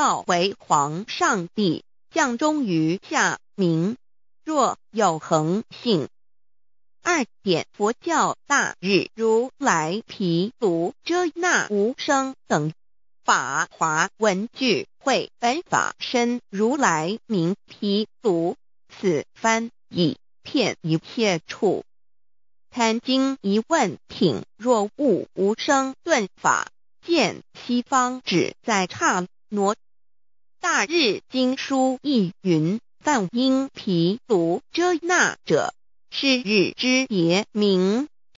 告为皇上帝，降忠于下民。若有恒性。二点佛教大日如来毗卢遮那无生等法华文具会本法身如来名毗卢。此番以片一切处谈经一问品，若悟无声顿法见，西方只在刹挪。日经书亦云，但因疲骨遮纳者，是日之别名。